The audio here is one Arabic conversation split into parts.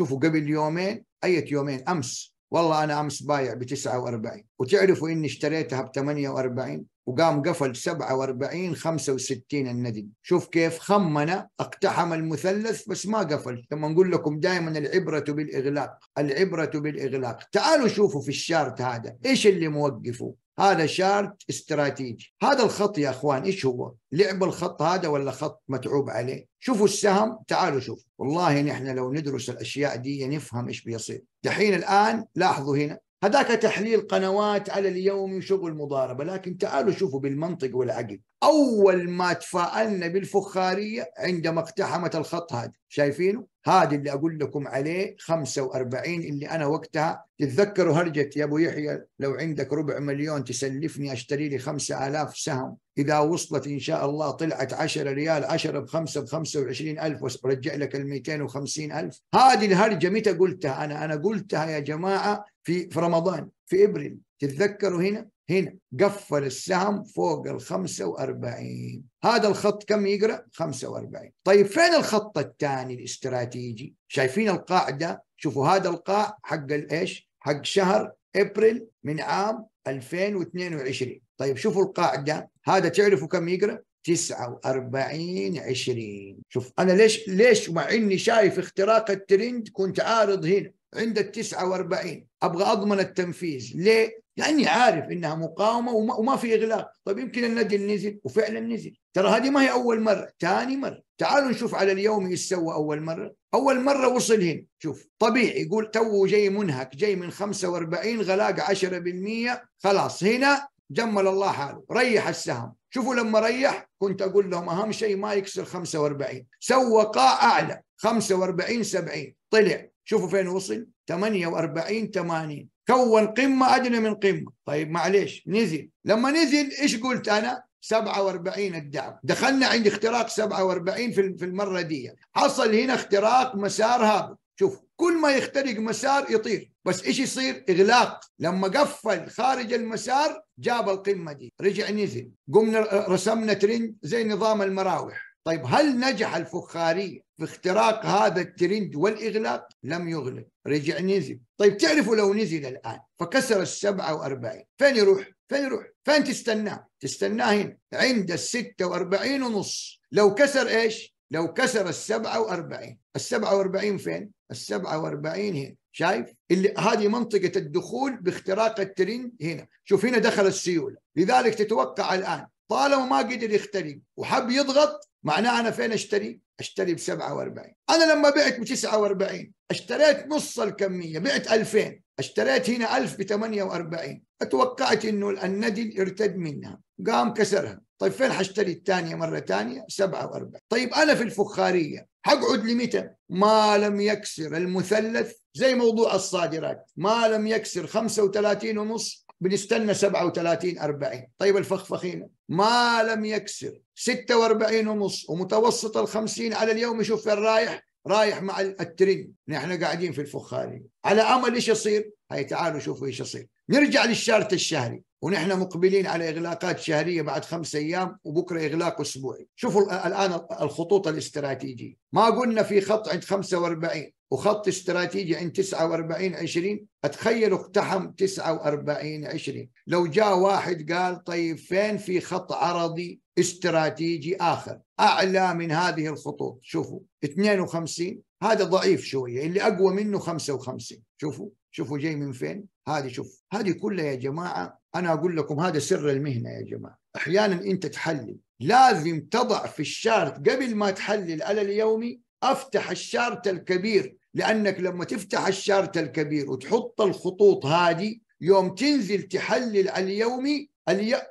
شوفوا قبل يومين أية يومين أمس والله أنا أمس بايع ب 49 وتعرفوا إني اشتريتها ب 48 وقام قفل 47 65 الندم شوف كيف خمن اقتحم المثلث بس ما قفل لما نقول لكم دائما العبرة بالإغلاق العبرة بالإغلاق تعالوا شوفوا في الشارت هذا إيش اللي موقفه هذا شارت استراتيجي هذا الخط يا اخوان ايش هو لعب الخط هذا ولا خط متعوب عليه شوفوا السهم تعالوا شوفوا والله نحن لو ندرس الاشياء دي نفهم ايش بيصير دحين الان لاحظوا هنا هذاك تحليل قنوات على اليوم وشغل مضاربه لكن تعالوا شوفوا بالمنطق والعقل اول ما تفاءلنا بالفخاريه عندما اقتحمت الخط هذا شايفينه هذا اللي اقول لكم عليه 45 اللي انا وقتها تتذكروا هرجة يا ابو يحيى لو عندك ربع مليون تسلفني اشتري لي 5000 سهم اذا وصلت ان شاء الله طلعت 10 ريال 10 ب 5 ب 25000 وارجع لك ال 250000 هذه الهرجة متى قلتها انا انا قلتها يا جماعه في في رمضان في ابريل تتذكروا هنا هنا قفل السهم فوق ال 45 هذا الخط كم يقرا 45 طيب فين الخط الثاني الاستراتيجي شايفين القاع ده شوفوا هذا القاع حق الايش حق شهر ابريل من عام 2022 طيب شوفوا القاع ده هذا تعرفوا كم يقرا 49 20 شوف انا ليش ليش مع اني شايف اختراق الترند كنت عارض هنا عند ال 49 ابغى اضمن التنفيذ ليه؟ لاني عارف انها مقاومه وما, وما في اغلاق طيب يمكن النجل نزل وفعلا نزل ترى هذه ما هي اول مره ثاني مره تعالوا نشوف على اليوم ايش سوى اول مره اول مره وصل هنا شوف طبيعي يقول تو جاي منهك جاي من 45 غلاق 10% خلاص هنا جمل الله حاله ريح السهم شوفوا لما ريح كنت اقول لهم اهم شيء ما يكسر 45 سوى قاع اعلى 45 70 طلع شوفوا فين وصل 48 80 كون قمة أدنى من قمة طيب معليش نزل لما نزل إيش قلت أنا 47 الدعم دخلنا عند اختراق 47 في المرة دي حصل هنا اختراق مسار هابط شوف كل ما يخترق مسار يطير بس ايش يصير اغلاق لما قفل خارج المسار جاب القمة دي رجع نزل قمنا رسمنا ترند زي نظام المراوح طيب هل نجح الفخاري في اختراق هذا الترند والإغلاق؟ لم يغلق رجع نزل طيب تعرفوا لو نزل الآن فكسر السبعة وأربعين فين يروح؟ فين يروح؟ فين تستناه؟ تستناه هنا عند الستة وأربعين ونص لو كسر إيش؟ لو كسر السبعة وأربعين السبعة وأربعين فين؟ السبعة وأربعين هنا شايف؟ اللي هذه منطقة الدخول باختراق الترند هنا شوف هنا دخل السيولة لذلك تتوقع الآن طالما ما قدر يخترق وحب يضغط معناه انا فين اشتري؟ اشتري ب 47 انا لما بعت ب 49 اشتريت نص الكميه بعت 2000 اشتريت هنا 1000 ب 48 اتوقعت انه الندل ارتد منها قام كسرها طيب فين حاشتري الثانيه مره ثانيه 47 طيب انا في الفخاريه حقعد لمتى ما لم يكسر المثلث زي موضوع الصادرات ما لم يكسر 35 ونص بنستنى 37 40 طيب الفخفخين ما لم يكسر 46 ونص ومتوسط ال 50 على اليوم يشوف فين رايح رايح مع الترند نحن قاعدين في الفخاري على امل ايش يصير هاي تعالوا شوفوا ايش يصير نرجع للشارت الشهري ونحن مقبلين على اغلاقات شهريه بعد خمسة ايام وبكره اغلاق اسبوعي، شوفوا الان الخطوط الاستراتيجيه، ما قلنا في خط عند 45 وخط استراتيجي عند 49 20 اتخيلوا اقتحم 49 20 لو جاء واحد قال طيب فين في خط عرضي استراتيجي اخر اعلى من هذه الخطوط شوفوا 52 هذا ضعيف شويه اللي اقوى منه 55 شوفوا شوفوا جاي من فين هذه شوف هذه كلها يا جماعه انا اقول لكم هذا سر المهنه يا جماعه احيانا انت تحلل لازم تضع في الشارت قبل ما تحلل على اليومي افتح الشارت الكبير لانك لما تفتح الشارت الكبير وتحط الخطوط هذه يوم تنزل تحلل اليومي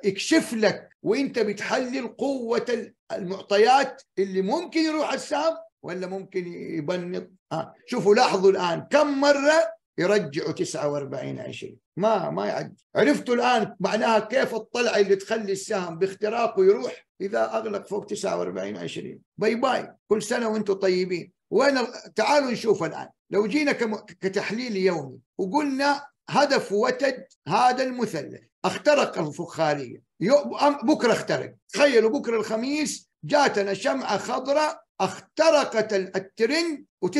يكشف لك وانت بتحلل قوه المعطيات اللي ممكن يروح السهم ولا ممكن يبنط آه. شوفوا لاحظوا الان كم مره يرجعوا 49 20 ما ما يعدي عرفتوا الان معناها كيف الطلعه اللي تخلي السهم باختراقه يروح اذا اغلق فوق 49 20 باي باي كل سنه وانتم طيبين وين تعالوا نشوف الان لو جينا كتحليل يومي وقلنا هدف وتد هذا المثلث اخترق الفخاريه بكره اخترق تخيلوا بكره الخميس جاتنا شمعه خضراء اخترقت الترند و49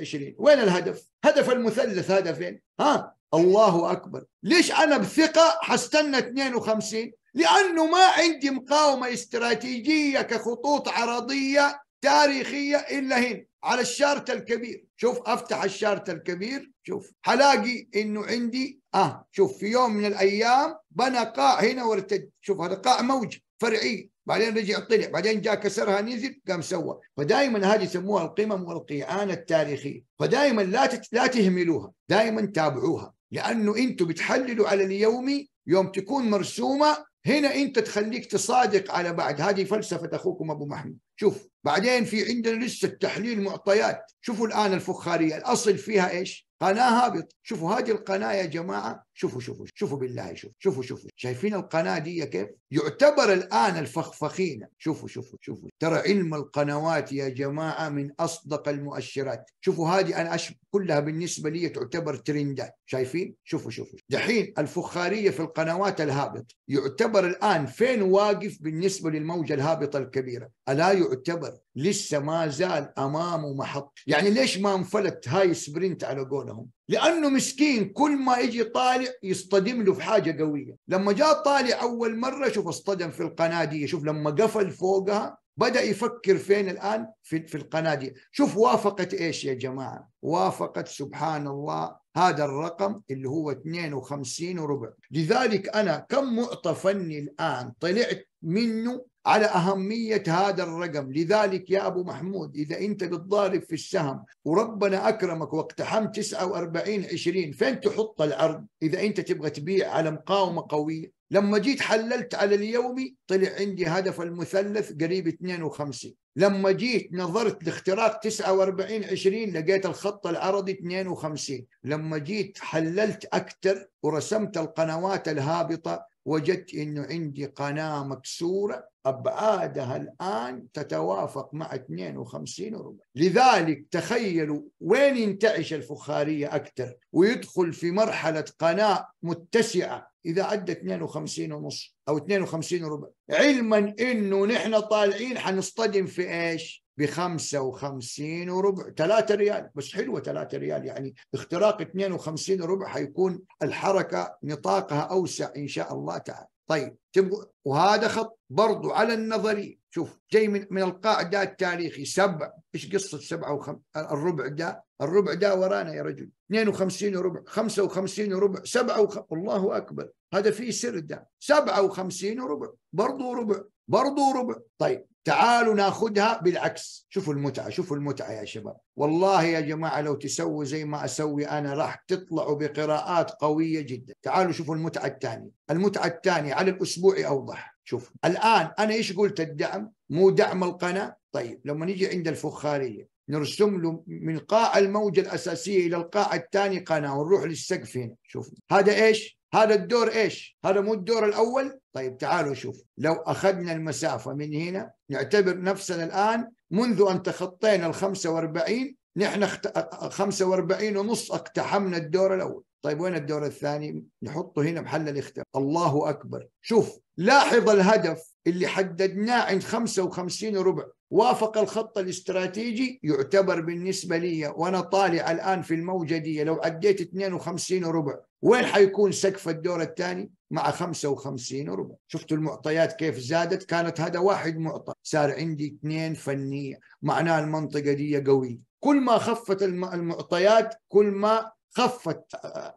20 وين الهدف؟ هدف المثلث هدفين ها الله اكبر ليش انا بثقه حستنى 52 لانه ما عندي مقاومه استراتيجيه كخطوط عرضيه تاريخيه الا هنا على الشارت الكبير شوف افتح الشارت الكبير شوف حلاقي انه عندي اه شوف في يوم من الايام بنى قاع هنا وارتد شوف هذا قاع موجه فرعي بعدين رجع طلع بعدين جاء كسرها نزل قام سوى فدائما هذه يسموها القمم والقيعان التاريخيه فدائما لا لا تهملوها دائما تابعوها لانه انتم بتحللوا على اليومي يوم تكون مرسومه هنا انت تخليك تصادق على بعد هذه فلسفه اخوكم ابو محمد شوف بعدين في عندنا لسه التحليل معطيات شوفوا الآن الفخارية الأصل فيها إيش قناة هابط شوفوا هذه القناة يا جماعة شوفوا شوفوا شوفوا بالله شوفوا شوفوا شوفوا شايفين القناة دي كيف يعتبر الآن الفخفخينة شوفوا شوفوا شوفوا ترى علم القنوات يا جماعة من أصدق المؤشرات شوفوا هذه أنا أش... كلها بالنسبة لي تعتبر ترندات شايفين شوفوا شوفوا دحين الفخارية في القنوات الهابط يعتبر الآن فين واقف بالنسبة للموجة الهابطة الكبيرة ألا يعتبر الخير لسه ما زال امامه محط يعني ليش ما انفلت هاي سبرنت على قولهم لانه مسكين كل ما يجي طالع يصطدم له في حاجه قويه لما جاء طالع اول مره شوف اصطدم في القناه دي شوف لما قفل فوقها بدا يفكر فين الان في, في القناه دي شوف وافقت ايش يا جماعه وافقت سبحان الله هذا الرقم اللي هو 52 وربع لذلك انا كم معطى فني الان طلعت منه على أهمية هذا الرقم لذلك يا أبو محمود إذا أنت بتضارب في السهم وربنا أكرمك واقتحم 49 20 فين تحط العرض إذا أنت تبغى تبيع على مقاومة قوية لما جيت حللت على اليومي طلع عندي هدف المثلث قريب 52 لما جيت نظرت لاختراق 49 20 لقيت الخط العرضي 52 لما جيت حللت أكثر ورسمت القنوات الهابطة وجدت انه عندي قناه مكسوره أبعادها الآن تتوافق مع 52 وربع لذلك تخيلوا وين ينتعش الفخارية أكثر ويدخل في مرحلة قناة متسعة إذا عدى 52 ونص أو 52 وربع علما أنه نحن طالعين حنصطدم في إيش ب 55 وربع 3 ريال بس حلوة 3 ريال يعني اختراق 52 وربع حيكون الحركة نطاقها أوسع إن شاء الله تعالى طيب تبغوا وهذا خط برضو على النظري شوف جاي من من القاعده التاريخي سبع ايش قصه سبعه وخم... الربع ده الربع ده ورانا يا رجل 52 وربع 55 وربع سبعه وخ... الله اكبر هذا فيه سر ده 57 وربع برضو ربع برضو ربع طيب تعالوا ناخدها بالعكس شوفوا المتعة شوفوا المتعة يا شباب والله يا جماعة لو تسووا زي ما أسوي أنا راح تطلعوا بقراءات قوية جدا تعالوا شوفوا المتعة الثانية المتعة الثانية على الأسبوع أوضح شوف الآن أنا إيش قلت الدعم مو دعم القناة طيب لما نيجي عند الفخارية نرسم له من قاع الموجة الأساسية إلى القاع الثاني قناة ونروح للسقف هنا شوف هذا إيش هذا الدور إيش هذا مو الدور الأول طيب تعالوا شوف لو أخذنا المسافة من هنا نعتبر نفسنا الآن منذ أن تخطينا ال 45 نحن اخت... 45 ونص اقتحمنا الدور الأول طيب وين الدور الثاني نحطه هنا محل الاختيار الله أكبر شوف لاحظ الهدف اللي حددناه عند 55 ربع وافق الخط الاستراتيجي يعتبر بالنسبة لي وأنا طالع الآن في الموجة دي لو عديت 52 ربع وين حيكون سقف الدور الثاني مع 55 ربع شفتوا المعطيات كيف زادت كانت هذا واحد معطى صار عندي اثنين فنية معناه المنطقة دي قوية كل ما خفت المعطيات كل ما خفت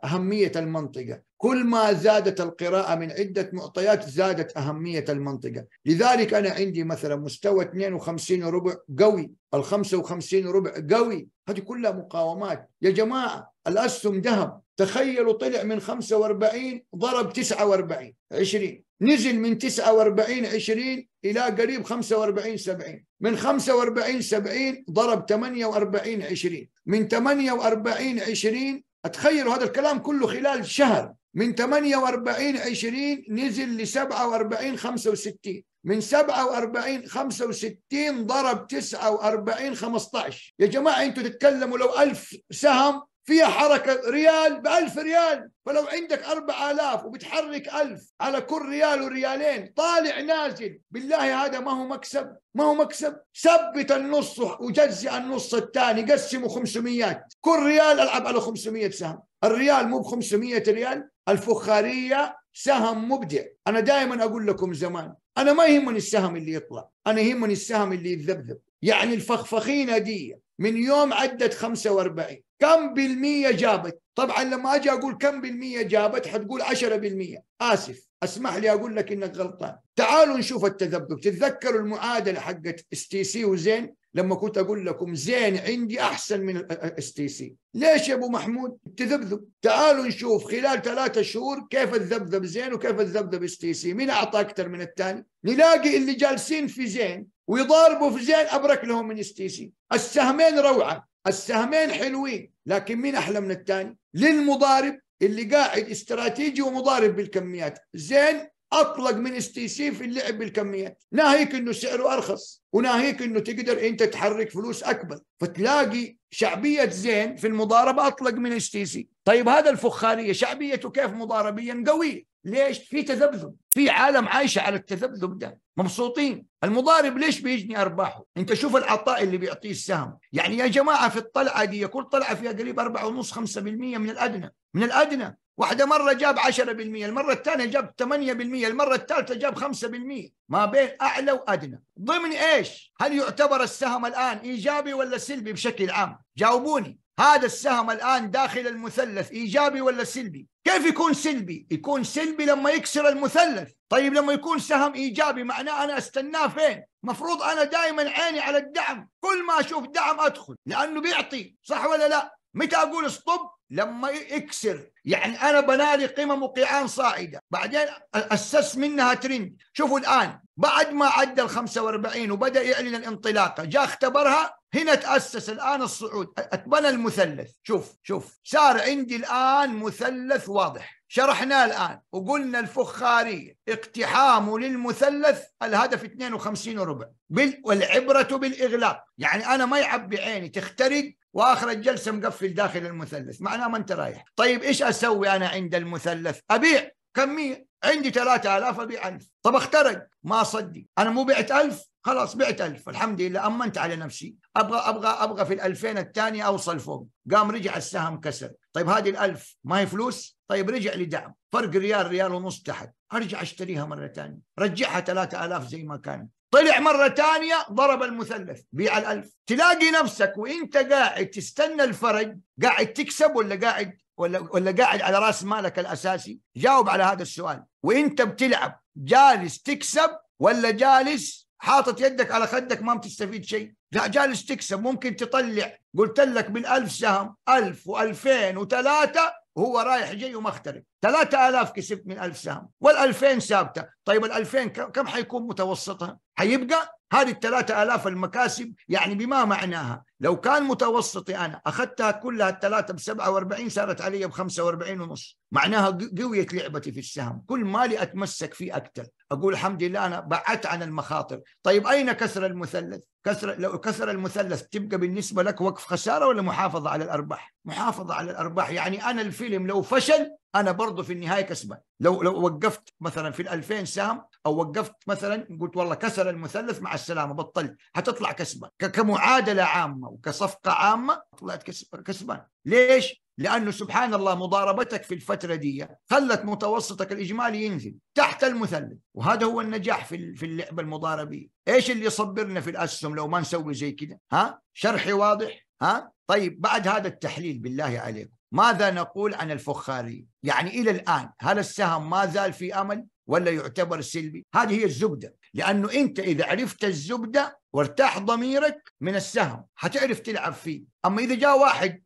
أهمية المنطقة كل ما زادت القراءة من عدة معطيات زادت أهمية المنطقة لذلك أنا عندي مثلا مستوى 52 ربع قوي ال 55 ربع قوي هذه كلها مقاومات يا جماعة الأسهم ذهب تخيلوا طلع من 45 ضرب 49 20 نزل من 49 20 إلى قريب 45 70 من 45 70 ضرب 48 20 من 48 20 تخيلوا هذا الكلام كله خلال شهر من 48 20 نزل ل 47 65 من 47 65 ضرب 49 15 يا جماعة انتوا تتكلموا لو ألف سهم فيها حركة ريال بألف ريال فلو عندك أربع آلاف وبتحرك ألف على كل ريال وريالين طالع نازل بالله هذا ما هو مكسب ما هو مكسب ثبت النص وجزئ النص الثاني قسمه 500 كل ريال ألعب على 500 سهم الريال مو ب 500 ريال الفخارية سهم مبدع أنا دائما أقول لكم زمان أنا ما يهمني السهم اللي يطلع أنا يهمني السهم اللي يتذبذب يعني الفخفخينة دي من يوم عدت 45 كم بالمية جابت طبعا لما أجي أقول كم بالمية جابت حتقول 10% آسف اسمح لي اقول لك انك غلطان تعالوا نشوف التذبذب تتذكروا المعادله حقت اس تي سي وزين لما كنت اقول لكم زين عندي احسن من اس تي سي ليش يا ابو محمود التذبذب تعالوا نشوف خلال ثلاثة شهور كيف الذبذب زين وكيف الذبذب اس تي سي مين اعطى اكثر من الثاني نلاقي اللي جالسين في زين ويضاربوا في زين ابرك لهم من ستيسي السهمين روعه السهمين حلوين لكن مين احلى من الثاني للمضارب اللي قاعد استراتيجي ومضارب بالكميات زين اطلق من ستيسي في اللعب بالكميات ناهيك انه سعره ارخص وناهيك انه تقدر انت تحرك فلوس اكبر فتلاقي شعبيه زين في المضاربه اطلق من ستيسي طيب هذا الفخاريه شعبيته كيف مضاربيا قويه ليش في تذبذب في عالم عايشه على التذبذب ده مبسوطين المضارب ليش بيجني ارباحه انت شوف العطاء اللي بيعطيه السهم يعني يا جماعه في الطلعه دي كل طلعه فيها قريب 4.5 5% من الادنى من الادنى واحده مره جاب 10% المره الثانيه جاب 8% المره الثالثه جاب 5% ما بين اعلى وادنى ضمن ايش هل يعتبر السهم الان ايجابي ولا سلبي بشكل عام جاوبوني هذا السهم الآن داخل المثلث إيجابي ولا سلبي كيف يكون سلبي يكون سلبي لما يكسر المثلث طيب لما يكون سهم إيجابي معناه أنا أستناه فين مفروض أنا دائما عيني على الدعم كل ما أشوف دعم أدخل لأنه بيعطي صح ولا لا متى أقول استوب؟ لما يكسر يعني أنا بنالي قمم وقيعان صاعدة بعدين أسس منها ترند شوفوا الآن بعد ما عدى ال 45 وبدأ يعلن الانطلاقة جاء اختبرها هنا تأسس الآن الصعود اتبنى المثلث شوف شوف صار عندي الآن مثلث واضح شرحناه الآن وقلنا الفخاري اقتحامه للمثلث الهدف 52 وربع بال... والعبرة بالإغلاق يعني أنا ما يعبي عيني تخترق واخر الجلسه مقفل داخل المثلث معناه ما انت رايح طيب ايش اسوي انا عند المثلث ابيع كميه عندي 3000 ابيع 1000 طب اخترق ما اصدق انا مو بعت 1000 خلاص بعت 1000 الحمد لله امنت على نفسي ابغى ابغى ابغى في ال 2000 الثانيه اوصل فوق قام رجع السهم كسر طيب هذه ال 1000 ما هي فلوس طيب رجع لدعم فرق ريال ريال ونص تحت ارجع اشتريها مره ثانيه رجعها 3000 زي ما كانت طلع مرة ثانية ضرب المثلث بيع الألف تلاقي نفسك وإنت قاعد تستنى الفرج قاعد تكسب ولا قاعد ولا ولا قاعد على راس مالك الاساسي جاوب على هذا السؤال وانت بتلعب جالس تكسب ولا جالس حاطط يدك على خدك ما بتستفيد شيء لا جالس تكسب ممكن تطلع قلت لك بالألف سهم ألف و2000 وثلاثة وهو رايح جاي ثلاثة 3000 كسبت من 1000 سهم وال2000 ثابته طيب ال2000 كم حيكون متوسطها حيبقى هذه ال 3000 المكاسب يعني بما معناها لو كان متوسطي انا اخذتها كلها الثلاثه ب 47 صارت علي ب 45 ونص معناها قويه لعبتي في السهم كل مالي اتمسك فيه اكثر أقول الحمد لله أنا بعدت عن المخاطر طيب أين كسر المثلث كسر لو كسر المثلث تبقى بالنسبة لك وقف خسارة ولا محافظة على الأرباح محافظة على الأرباح يعني أنا الفيلم لو فشل أنا برضه في النهاية كسبان لو لو وقفت مثلا في ال 2000 سهم أو وقفت مثلا قلت والله كسر المثلث مع السلامة بطلت حتطلع كسبان كمعادلة عامة وكصفقة عامة طلعت كسبان ليش؟ لأنه سبحان الله مضاربتك في الفترة دي خلت متوسطك الإجمالي ينزل تحت المثلث وهذا هو النجاح في في اللعبة المضاربية إيش اللي يصبرنا في الأسهم لو ما نسوي زي كده ها شرحي واضح ها طيب بعد هذا التحليل بالله عليكم ماذا نقول عن الفخاري يعني إلى الآن هل السهم ما زال في أمل ولا يعتبر سلبي هذه هي الزبدة لأنه أنت إذا عرفت الزبدة وارتاح ضميرك من السهم حتعرف تلعب فيه أما إذا جاء واحد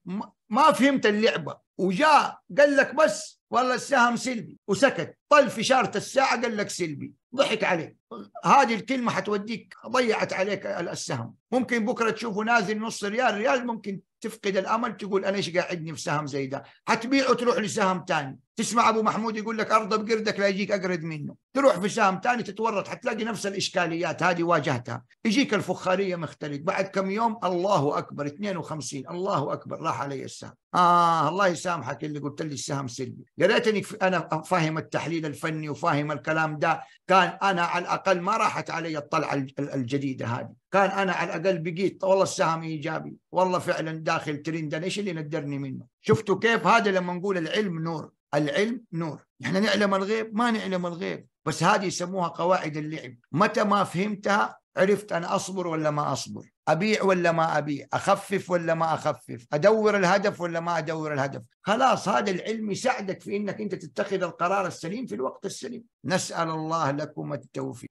ما فهمت اللعبه وجاء قال لك بس والله السهم سلبي وسكت طل في شارة الساعة قال لك سلبي ضحك عليه هذه الكلمة حتوديك ضيعت عليك السهم ممكن بكرة تشوفه نازل نص ريال ريال ممكن تفقد الأمل تقول أنا إيش قاعدني في سهم زي ده حتبيعه تروح لسهم تاني تسمع ابو محمود يقول لك ارضى بقردك لا يجيك اقرد منه تروح في سهم ثاني تتورط حتلاقي نفس الاشكاليات هذه واجهتها يجيك الفخاريه مختلف بعد كم يوم الله اكبر 52 الله اكبر راح علي السهم اه الله يسامحك اللي قلت لي السهم سلبي يا ريتني انا فاهم التحليل الفني وفاهم الكلام ده كان انا على الاقل ما راحت علي الطلعه الجديده هذه كان انا على الاقل بقيت والله السهم ايجابي والله فعلا داخل ترند ايش اللي ندرني منه شفتوا كيف هذا لما نقول العلم نور العلم نور نحن نعلم الغيب ما نعلم الغيب بس هذه يسموها قواعد اللعب متى ما فهمتها عرفت أنا أصبر ولا ما أصبر أبيع ولا ما أبيع أخفف ولا ما أخفف أدور الهدف ولا ما أدور الهدف خلاص هذا العلم يساعدك في أنك أنت تتخذ القرار السليم في الوقت السليم نسأل الله لكم التوفيق